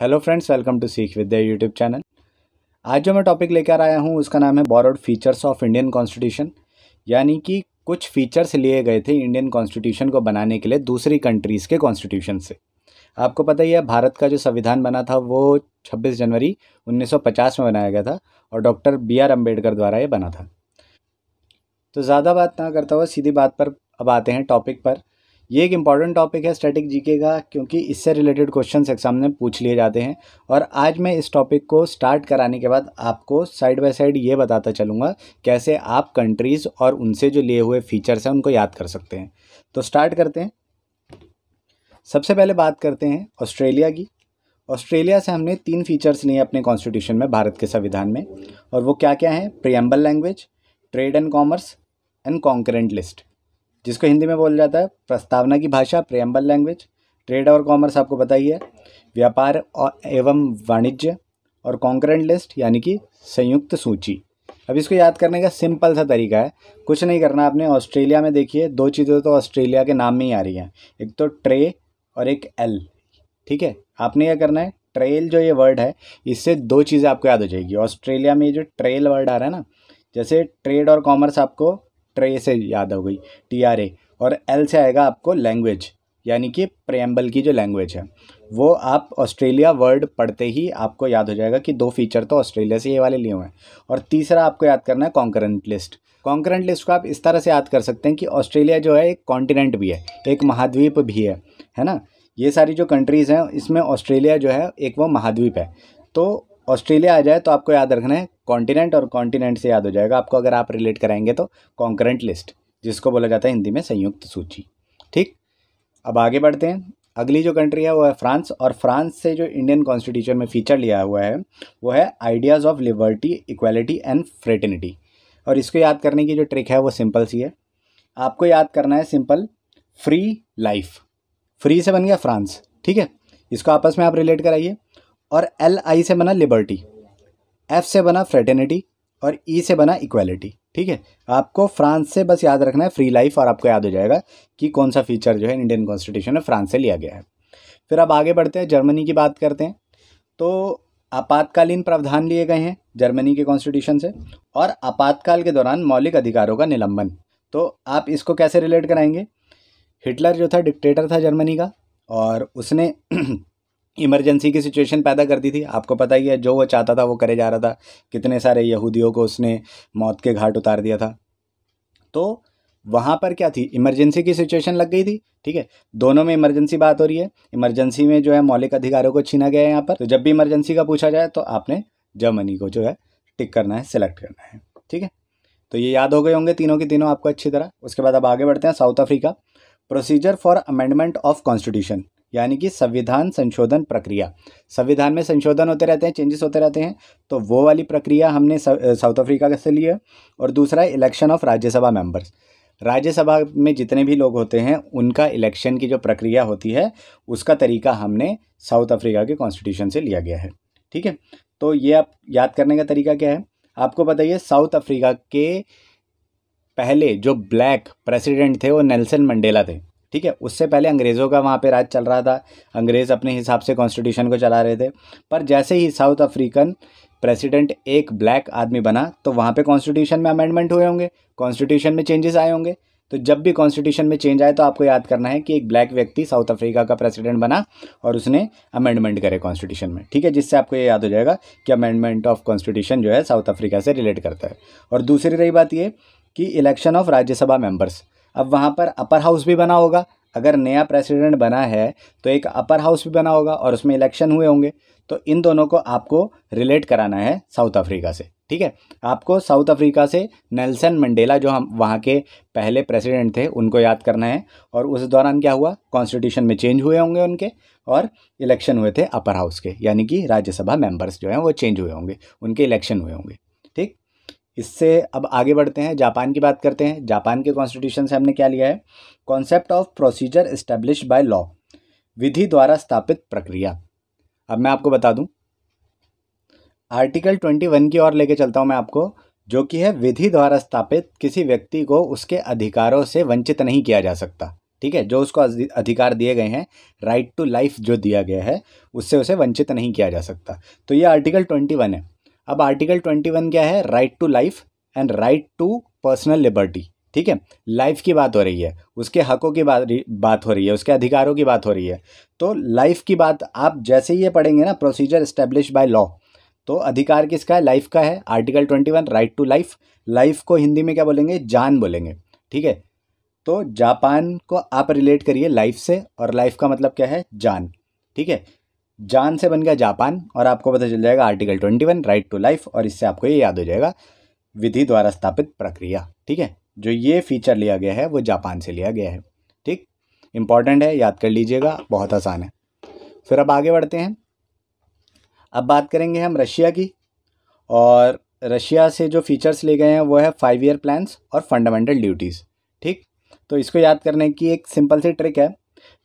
Hello friends welcome to सीख Vidya YouTube channel आज जो मैं टॉपिक लेकर आया हूँ उसका नाम है borrowed features of Indian constitution यानी कि कुछ फीचर्स लिए गए थे इंडियन कॉन्स्टिट्यूशन को बनाने के लिए दूसरी कंट्रीज़ के कॉन्स्टिट्यूशन से आपको पता ही है भारत का जो संविधान बना था वो छब्बीस जनवरी उन्नीस में बनाया गया था और डॉक्टर बी आर अम्बेडकर द्वारा ये बना था तो ज़्यादा बात ना करता हुआ सीधी बात पर अब आते हैं टॉपिक पर ये एक इंपॉर्टेंट टॉपिक है स्टैटिक जीके का क्योंकि इससे रिलेटेड क्वेश्चंस एग्जाम में पूछ लिए जाते हैं और आज मैं इस टॉपिक को स्टार्ट कराने के बाद आपको साइड बाय साइड ये बताता चलूँगा कैसे आप कंट्रीज़ और उनसे जो लिए हुए फीचर्स हैं उनको याद कर सकते हैं तो स्टार्ट करते हैं सबसे पहले बात करते हैं ऑस्ट्रेलिया की ऑस्ट्रेलिया से हमने तीन फीचर्स लिए अपने कॉन्स्टिट्यूशन में भारत के संविधान में और वो क्या क्या हैं preamble language trade and commerce and concurrent list जिसको हिंदी में बोला जाता है प्रस्तावना की भाषा प्रेम्बल लैंग्वेज ट्रेड और कॉमर्स आपको बताइए व्यापार और एवं वाणिज्य और कॉन्करेंट लिस्ट यानी कि संयुक्त सूची अब इसको याद करने का सिंपल सा तरीका है कुछ नहीं करना आपने ऑस्ट्रेलिया में देखिए दो चीज़ें तो ऑस्ट्रेलिया के नाम में ही आ रही हैं एक तो ट्रे और एक एल ठीक है आपने क्या करना है ट्रेल जो ये वर्ड है इससे दो चीज़ें आपको याद हो जाएगी ऑस्ट्रेलिया में ये जो ट्रेल वर्ड आ रहा है ना जैसे ट्रेड और कॉमर्स आपको ट्रे से याद हो गई टी आर ए और एल से आएगा आपको लैंग्वेज यानी कि प्रेम्बल की जो लैंग्वेज है वो आप ऑस्ट्रेलिया वर्ड पढ़ते ही आपको याद हो जाएगा कि दो फीचर तो ऑस्ट्रेलिया से ये वाले लिए हुए हैं और तीसरा आपको याद करना है कॉन्करेंट लिस्ट कॉन्करेंट लिस्ट को आप इस तरह से याद कर सकते हैं कि ऑस्ट्रेलिया जो है एक कॉन्टिनेंट भी है एक महाद्वीप भी है है ना ये सारी जो कंट्रीज़ हैं इसमें ऑस्ट्रेलिया जो है एक वो महाद्वीप है तो ऑस्ट्रेलिया आ जाए तो आपको याद रखना है कॉन्टिनेंट और कॉन्टिनेंट से याद हो जाएगा आपको अगर आप रिलेट कराएंगे तो कॉन्करेंट लिस्ट जिसको बोला जाता है हिंदी में संयुक्त सूची ठीक अब आगे बढ़ते हैं अगली जो कंट्री है वो है फ्रांस और फ्रांस से जो इंडियन कॉन्स्टिट्यूशन में फीचर लिया हुआ है वो है ideas of liberty equality and fraternity और इसको याद करने की जो ट्रिक है वो सिंपल सी है आपको याद करना है सिंपल फ्री लाइफ फ्री से बन गया फ्रांस ठीक है इसको आपस में आप रिलेट कराइए और एल आई से बना लिबर्टी एफ से बना फ्रेटर्निटी और ई e से बना इक्वेलिटी ठीक है आपको फ्रांस से बस याद रखना है फ्री लाइफ और आपको याद हो जाएगा कि कौन सा फीचर जो है इंडियन कॉन्स्टिट्यूशन में फ्रांस से लिया गया है फिर अब आगे बढ़ते हैं जर्मनी की बात करते हैं तो आपातकालीन प्रावधान लिए गए हैं जर्मनी के कॉन्स्टिट्यूशन से और आपातकाल के दौरान मौलिक अधिकारों का निलंबन तो आप इसको कैसे रिलेट कराएंगे हिटलर जो था डिक्टेटर था जर्मनी का और उसने इमरजेंसी की सिचुएशन पैदा कर दी थी आपको पता ही है जो वो चाहता था वो करे जा रहा था कितने सारे यहूदियों को उसने मौत के घाट उतार दिया था तो वहाँ पर क्या थी इमरजेंसी की सिचुएशन लग गई थी ठीक है दोनों में इमरजेंसी बात हो रही है इमरजेंसी में जो है मौलिक अधिकारों को छीना गया है यहाँ पर तो जब भी इमरजेंसी का पूछा जाए तो आपने जर्मनी को जो है टिक करना है सिलेक्ट करना है ठीक है तो ये याद हो गए होंगे तीनों के तीनों आपको अच्छी तरह उसके बाद अब आगे बढ़ते हैं South Africa procedure for amendment of constitution यानी कि संविधान संशोधन प्रक्रिया संविधान में संशोधन होते रहते हैं चेंजेस होते रहते हैं तो वो वाली प्रक्रिया हमने साउथ अफ्रीका से ली है और दूसरा election of Rajya Sabha members Rajya Sabha में जितने भी लोग होते हैं उनका इलेक्शन की जो प्रक्रिया होती है उसका तरीका हमने साउथ अफ्रीका के कॉन्स्टिट्यूशन से लिया गया है ठीक है तो ये आप याद करने का तरीका क्या है आपको बताइए साउथ अफ्रीका के पहले जो ब्लैक प्रेसिडेंट थे वो नेल्सन मंडेला थे ठीक है उससे पहले अंग्रेज़ों का वहाँ पे राज चल रहा था अंग्रेज़ अपने हिसाब से कॉन्स्टिट्यूशन को चला रहे थे पर जैसे ही साउथ अफ्रीकन प्रेसिडेंट एक ब्लैक आदमी बना तो वहाँ पे कॉन्स्टिट्यूशन में अमेंडमेंट हुए होंगे कॉन्स्टिट्यूशन में चेंजेस आए होंगे तो जब भी कॉन्स्टिट्यूशन में चेंज आए तो आपको याद करना है कि एक ब्लैक व्यक्ति साउथ अफ्रीका का प्रेसिडेंट बना और उसने अमेंडमेंट करे कॉन्स्टिट्यूशन में ठीक है जिससे आपको ये याद हो जाएगा कि अमेंडमेंट ऑफ कॉन्स्टिट्यूशन जो है साउथ अफ्रीका से रिलेट करता है और दूसरी रही बात ये कि इलेक्शन ऑफ राज्यसभा मेंबर्स अब वहाँ पर अपर हाउस भी बना होगा अगर नया प्रेसिडेंट बना है तो एक अपर हाउस भी बना होगा और उसमें इलेक्शन हुए होंगे तो इन दोनों को आपको रिलेट कराना है साउथ अफ्रीका से ठीक है आपको साउथ अफ्रीका से नेल्सन मंडेला जो हम वहाँ के पहले प्रेसिडेंट थे उनको याद करना है और उस दौरान क्या हुआ कॉन्स्टिट्यूशन में चेंज हुए होंगे उनके और इलेक्शन हुए थे अपर हाउस के यानी कि राज्यसभा मेंबर्स जो हैं वो चेंज हुए होंगे उनके इलेक्शन हुए होंगे इससे अब आगे बढ़ते हैं जापान की बात करते हैं जापान के कॉन्स्टिट्यूशन से हमने क्या लिया है concept of procedure establish by law विधि द्वारा स्थापित प्रक्रिया अब मैं आपको बता दूं आर्टिकल ट्वेंटी वन की ओर लेके चलता हूं मैं आपको जो कि है विधि द्वारा स्थापित किसी व्यक्ति को उसके अधिकारों से वंचित नहीं किया जा सकता ठीक है जो उसको अधिकार दिए गए हैं राइट टू लाइफ जो दिया गया है उससे उसे वंचित नहीं किया जा सकता तो ये आर्टिकल ट्वेंटी वन है अब आर्टिकल ट्वेंटी वन क्या है right to life and right to personal liberty ठीक है लाइफ की बात हो रही है उसके हकों की बात बात हो रही है उसके अधिकारों की बात हो रही है तो लाइफ की बात आप जैसे ही ये पढ़ेंगे ना प्रोसीजर इस्टेब्लिश बाय लॉ तो अधिकार किसका है लाइफ का है article twenty one right to life life को हिंदी में क्या बोलेंगे जान बोलेंगे ठीक है तो जापान को आप रिलेट करिए लाइफ से और लाइफ का मतलब क्या है जान ठीक है जान से बन गया जापान और आपको पता चल जाएगा article twenty one right to life और इससे आपको ये याद हो जाएगा विधि द्वारा स्थापित प्रक्रिया ठीक है जो ये फीचर लिया गया है वो जापान से लिया गया है ठीक इंपॉर्टेंट है याद कर लीजिएगा बहुत आसान है फिर अब आगे बढ़ते हैं अब बात करेंगे हम रशिया की और रशिया से जो फीचर्स ले गए हैं वो है फाइव ईयर प्लान्स और फंडामेंटल ड्यूटीज़ ठीक तो इसको याद करने की एक सिंपल सी ट्रिक है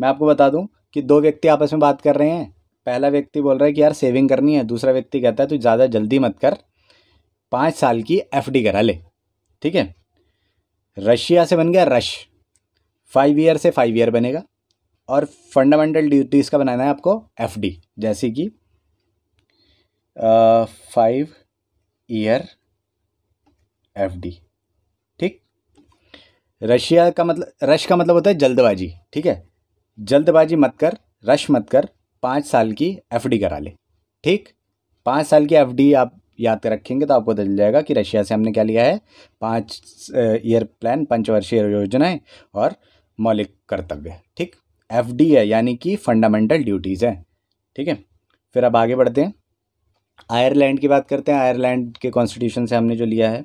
मैं आपको बता दूं कि दो व्यक्ति आपस में बात कर रहे हैं पहला व्यक्ति बोल रहा है कि यार सेविंग करनी है दूसरा व्यक्ति कहता है तू ज़्यादा जल्दी मत कर पाँच साल की एफ करा ले ठीक है रशिया से बन गया रश फाइव ईयर से फाइव ईयर बनेगा और फंडामेंटल ड्यूटीज़ का बनाना है आपको एफ जैसे कि फाइव ईयर एफ डी ठीक रशिया का मतलब रश का मतलब होता है जल्दबाजी ठीक है जल्दबाजी मत कर रश मत कर पाँच साल की एफ करा ले ठीक पाँच साल की एफ आप याद रखेंगे तो आपको चल जाएगा कि रशिया से हमने क्या लिया है पाँच ईयर प्लान पंचवर्षीय योजनाएं और मौलिक कर्तव्य ठीक एफ है यानी कि फंडामेंटल ड्यूटीज़ है ठीक है फिर अब आगे बढ़ते हैं आयरलैंड की बात करते हैं आयरलैंड के कॉन्स्टिट्यूशन से हमने जो लिया है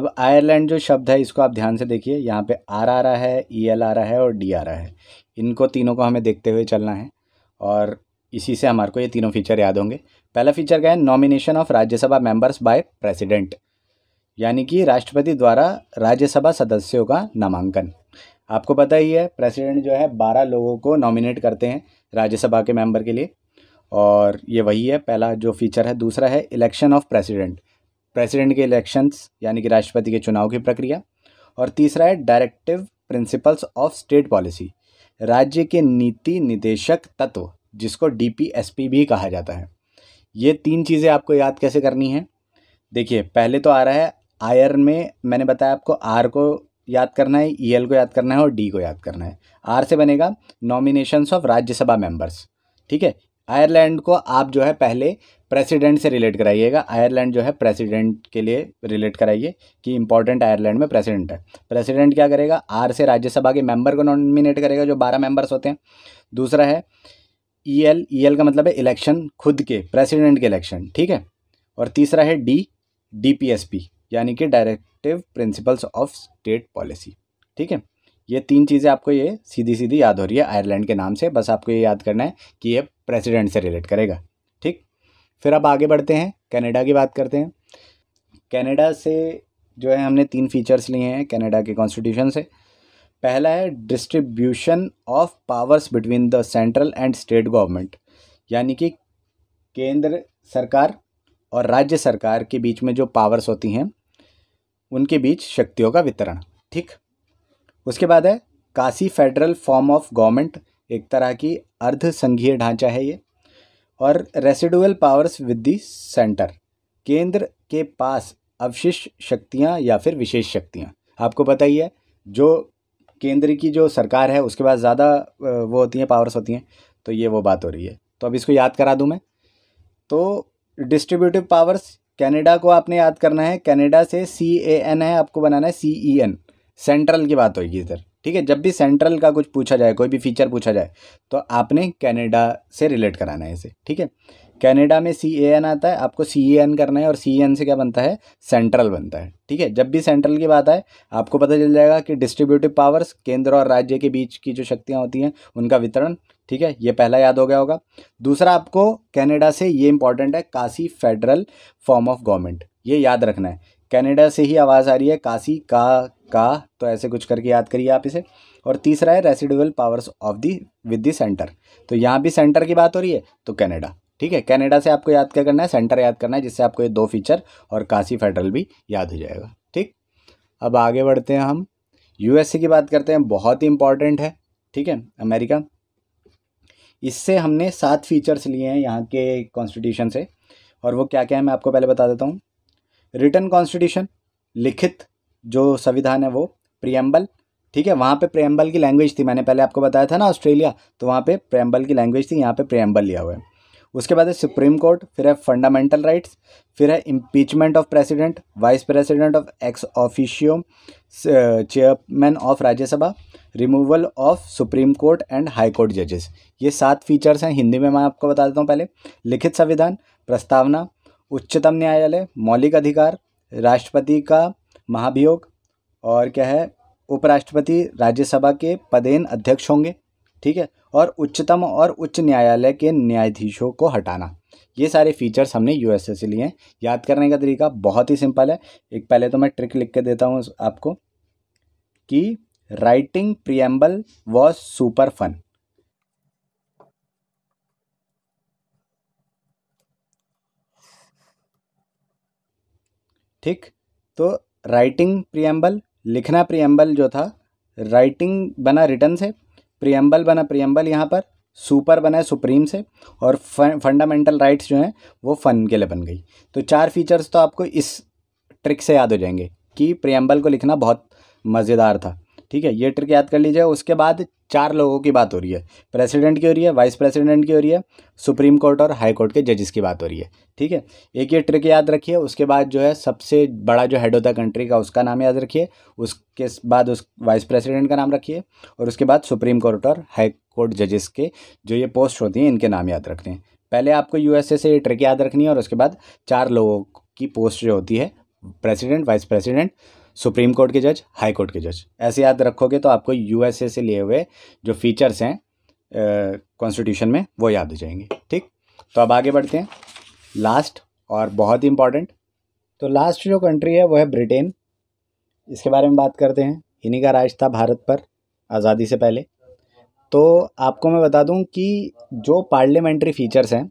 अब आयरलैंड जो शब्द है इसको आप ध्यान से देखिए यहाँ पे आर आ रहा है ई e एल आ रहा है और डी आ रहा है इनको तीनों को हमें देखते हुए चलना है और इसी से हमारे को ये तीनों फीचर याद होंगे पहला फीचर क्या है nomination of Rajya Sabha members by president यानी कि राष्ट्रपति द्वारा राज्यसभा सदस्यों का नामांकन आपको पता ही है प्रेसिडेंट जो है बारह लोगों को नॉमिनेट करते हैं राज्यसभा के मेंबर के लिए और ये वही है पहला जो फीचर है दूसरा है इलेक्शन ऑफ प्रेसिडेंट प्रेसिडेंट के इलेक्शंस यानी कि राष्ट्रपति के चुनाव की प्रक्रिया और तीसरा है directive principles of state policy राज्य के नीति निदेशक तत्व जिसको डी भी कहा जाता है ये तीन चीज़ें आपको याद कैसे करनी है देखिए पहले तो आ रहा है आयर में मैंने बताया आपको आर को याद करना है ई e को याद करना है और डी को याद करना है आर से बनेगा नॉमिनेशंस ऑफ राज्यसभा मेंबर्स ठीक है आयरलैंड को आप जो है पहले प्रेसिडेंट से रिलेट कराइएगा आयरलैंड जो है प्रेसिडेंट के लिए रिलेट कराइए कि इंपॉर्टेंट आयरलैंड में प्रेसिडेंट है प्रेसिडेंट क्या करेगा आर से राज्यसभा के मेंबर को नॉमिनेट करेगा जो बारह मेंबर्स होते हैं दूसरा है ई एल ई एल का मतलब है इलेक्शन खुद के प्रेसिडेंट के इलेक्शन ठीक है और तीसरा है D D P S P यानी कि directive principles of state policy ठीक है ये तीन चीज़ें आपको ये सीधी सीधी याद हो रही है आयरलैंड के नाम से बस आपको ये याद करना है कि ये प्रेसिडेंट से रिलेट करेगा ठीक फिर अब आगे बढ़ते हैं कनाडा की बात करते हैं कनाडा से जो है हमने तीन फीचर्स लिए हैं कनाडा के कॉन्स्टिट्यूशन से पहला है distribution of powers between the central and state government यानी कि केंद्र सरकार और राज्य सरकार के बीच में जो पावर्स होती हैं उनके बीच शक्तियों का वितरण ठीक उसके बाद है quasi federal form of government एक तरह की अर्ध संघीय ढांचा है ये और residual powers with the centre केंद्र के पास अवशिष्ट शक्तियाँ या फिर विशेष शक्तियाँ आपको पता ही है जो केंद्र की जो सरकार है उसके पास ज़्यादा वो होती हैं पावर्स होती हैं तो ये वो बात हो रही है तो अब इसको याद करा दूँ मैं तो डिस्ट्रीब्यूटिव पावर्स कैनेडा को आपने याद करना है कैनेडा से सी ए एन है आपको बनाना है सी ई एन सेंट्रल की बात होगी इधर ठीक है जब भी सेंट्रल का कुछ पूछा जाए कोई भी फीचर पूछा जाए तो आपने कैनेडा से रिलेट कराना है इसे ठीक है कनाडा में सी ए एन आता है आपको सी ए एन करना है और सी ए एन से क्या बनता है सेंट्रल बनता है ठीक है जब भी सेंट्रल की बात आए आपको पता चल जाएगा कि डिस्ट्रीब्यूटिव पावर्स केंद्र और राज्य के बीच की जो शक्तियाँ होती हैं उनका वितरण ठीक है ये पहला याद हो गया होगा दूसरा आपको कनाडा से ये इंपॉर्टेंट है quasi federal form of government ये याद रखना है कनाडा से ही आवाज़ आ रही है काशी का का तो ऐसे कुछ करके याद करिए आप इसे और तीसरा है residual powers of the with देंटर सेंटर तो यहाँ भी सेंटर की बात हो रही है तो कनाडा ठीक है कनाडा से आपको याद क्या करना है सेंटर याद करना है जिससे आपको ये दो फीचर और काशी फेडरल भी याद हो जाएगा ठीक अब आगे बढ़ते हैं हम यूएसए की बात करते हैं बहुत ही इंपॉर्टेंट है ठीक है अमेरिका इससे हमने सात फीचर्स लिए हैं यहाँ के कॉन्स्टिट्यूशन से और वो क्या क्या है मैं आपको पहले बता देता हूँ रिटर्न कॉन्स्टिट्यूशन लिखित जो संविधान है वो प्रियम्बल ठीक है वहाँ पे प्रियम्बल की लैंग्वेज थी मैंने पहले आपको बताया था ना ऑस्ट्रेलिया तो वहाँ पे प्रियम्बल की लैंग्वेज थी यहाँ पे प्रियम्बल लिया हुआ है उसके बाद है सुप्रीम कोर्ट फिर है फंडामेंटल राइट्स फिर है impeachment of president vice president of ex officio chairman of Rajya Sabha removal of supreme court and high court जजेस ये सात फीचर्स हैं हिंदी में मैं आपको बता देता हूँ पहले लिखित संविधान प्रस्तावना उच्चतम न्यायालय मौलिक अधिकार राष्ट्रपति का महाभियोग और क्या है उपराष्ट्रपति राज्यसभा के पदेन अध्यक्ष होंगे ठीक है और उच्चतम और उच्च न्यायालय के न्यायाधीशों को हटाना ये सारे फीचर्स हमने यूएसए से लिए हैं याद करने का तरीका बहुत ही सिंपल है एक पहले तो मैं ट्रिक लिख के देता हूँ आपको कि writing preamble was super fun ठीक तो राइटिंग प्रियम्बल लिखना प्रियम्बल जो था राइटिंग बना रिटर्न से प्रियम्बल बना प्रियम्बल यहाँ पर सुपर बना है सुप्रीम से और फंडामेंटल राइट्स जो हैं वो फ़न के लिए बन गई तो चार फीचर्स तो आपको इस ट्रिक से याद हो जाएंगे कि प्रियम्बल को लिखना बहुत मज़ेदार था ठीक है ये ट्रिक याद कर लीजिए उसके बाद चार लोगों की बात हो रही है प्रेसिडेंट की हो रही है वाइस प्रेसिडेंट की हो रही है सुप्रीम कोर्ट और हाई कोर्ट के जजेस की बात हो रही है ठीक है एक ये ट्रिक याद रखिए उसके बाद जो है सबसे बड़ा जो हेड ऑफ द कंट्री का उसका नाम याद रखिए उसके बाद उस वाइस प्रेसिडेंट का नाम रखिए और उसके बाद सुप्रीम कोर्ट और हाई कोर्ट जजेस के जो ये पोस्ट होती हैं इनके नाम याद रखने हैं पहले आपको यूएसए से ये ट्रिक याद रखनी है और उसके बाद चार लोगों की पोस्ट जो होती है president vice president supreme court के जज हाई कोर्ट के जज ऐसे याद रखोगे तो आपको यूएसए से लिए हुए जो फीचर्स हैं कॉन्स्टिट्यूशन में वो याद हो जाएंगे ठीक तो अब आगे बढ़ते हैं लास्ट और बहुत ही इम्पॉर्टेंट तो लास्ट जो कंट्री है वो है ब्रिटेन इसके बारे में बात करते हैं इन्हीं का राज था भारत पर आज़ादी से पहले तो आपको मैं बता दूं कि जो पार्लियामेंट्री फीचर्स हैं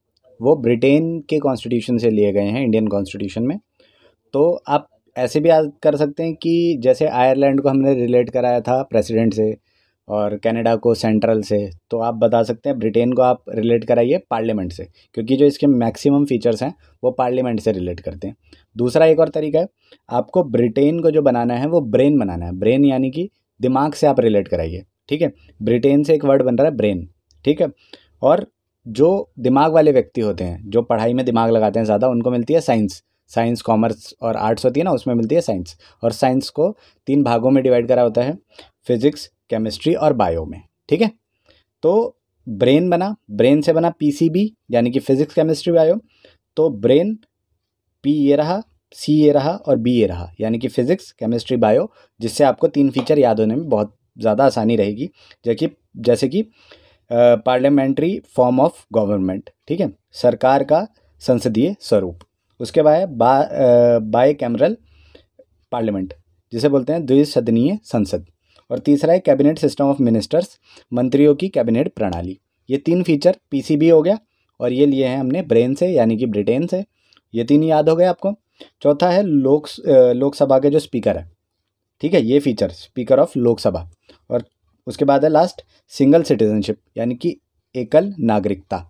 वो ब्रिटेन के कॉन्स्टिट्यूशन से लिए गए हैं इंडियन कॉन्स्टिट्यूशन में तो आप ऐसे भी याद कर सकते हैं कि जैसे आयरलैंड को हमने रिलेट कराया था प्रेसिडेंट से और कनाडा को सेंट्रल से तो आप बता सकते हैं ब्रिटेन को आप रिलेट कराइए पार्लियामेंट से क्योंकि जो इसके मैक्सिमम फीचर्स हैं वो पार्लियामेंट से रिलेट करते हैं दूसरा एक और तरीका है आपको ब्रिटेन को जो बनाना है वो ब्रेन बनाना है ब्रेन यानी कि दिमाग से आप रिलेट कराइए ठीक है ब्रिटेन से एक वर्ड बन रहा है ब्रेन ठीक है और जो दिमाग वाले व्यक्ति होते हैं जो पढ़ाई में दिमाग लगाते हैं ज़्यादा उनको मिलती है साइंस साइंस कॉमर्स और आर्ट्स होती है ना उसमें मिलती है साइंस और साइंस को तीन भागों में डिवाइड करा होता है फिजिक्स केमिस्ट्री और बायो में ठीक है तो ब्रेन बना ब्रेन से बना पी यानी कि फिजिक्स केमिस्ट्री बायो तो ब्रेन पी ये रहा सी ये रहा और बी ये रहा यानी कि फिजिक्स केमिस्ट्री बायो जिससे आपको तीन फीचर याद होने में बहुत ज़्यादा आसानी रहेगी कि जैसे कि पार्लियामेंट्री फॉर्म ऑफ गवर्नमेंट ठीक है सरकार का संसदीय स्वरूप उसके बाद बाय कैमरल पार्लियामेंट जिसे बोलते हैं द्विसदनीय संसद और तीसरा है कैबिनेट सिस्टम ऑफ मिनिस्टर्स मंत्रियों की कैबिनेट प्रणाली ये तीन फीचर पीसीबी हो गया और ये लिए हैं हमने ब्रेन से यानी कि ब्रिटेन से ये तीन याद हो गए आपको चौथा है लोक लोकसभा के जो स्पीकर है ठीक है ये फीचर स्पीकर ऑफ लोकसभा और उसके बाद है लास्ट सिंगल सिटीजनशिप यानी कि एकल नागरिकता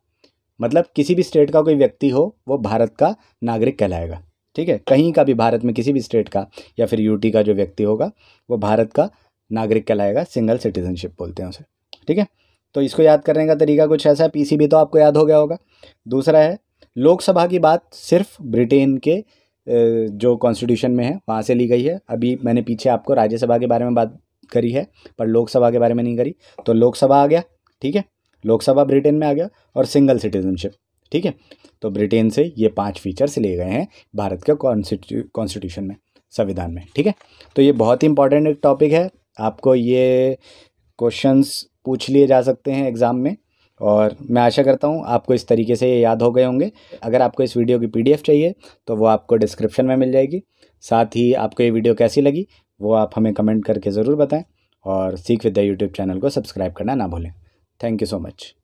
मतलब किसी भी स्टेट का कोई व्यक्ति हो वो भारत का नागरिक कहलाएगा ठीक है कहीं का भी भारत में किसी भी स्टेट का या फिर यूटी का जो व्यक्ति होगा वो भारत का नागरिक कहलाएगा सिंगल सिटीजनशिप बोलते हैं उसे ठीक है तो इसको याद करने का तरीका कुछ ऐसा है पीसीबी तो आपको याद हो गया होगा दूसरा है लोकसभा की बात सिर्फ ब्रिटेन के जो कॉन्स्टिट्यूशन में है वहाँ से ली गई है अभी मैंने पीछे आपको राज्यसभा के बारे में बात करी है पर लोकसभा के बारे में नहीं करी तो लोकसभा आ गया ठीक है लोकसभा ब्रिटेन में आ गया और सिंगल सिटीजनशिप ठीक है तो ब्रिटेन से ये पांच फीचर्स लिए गए हैं भारत के कॉन्स्टिट्यू कॉन्स्टिट्यूशन में संविधान में ठीक है तो ये बहुत ही इंपॉर्टेंट एक टॉपिक है आपको ये क्वेश्चंस पूछ लिए जा सकते हैं एग्ज़ाम में और मैं आशा करता हूँ आपको इस तरीके से ये याद हो गए होंगे अगर आपको इस वीडियो की पीडीएफ चाहिए तो वो आपको डिस्क्रिप्शन में मिल जाएगी साथ ही आपको ये वीडियो कैसी लगी वो आप हमें कमेंट करके ज़रूर बताएं और सीख विद्या यूट्यूब चैनल को सब्सक्राइब करना ना भूलें Thank you so much.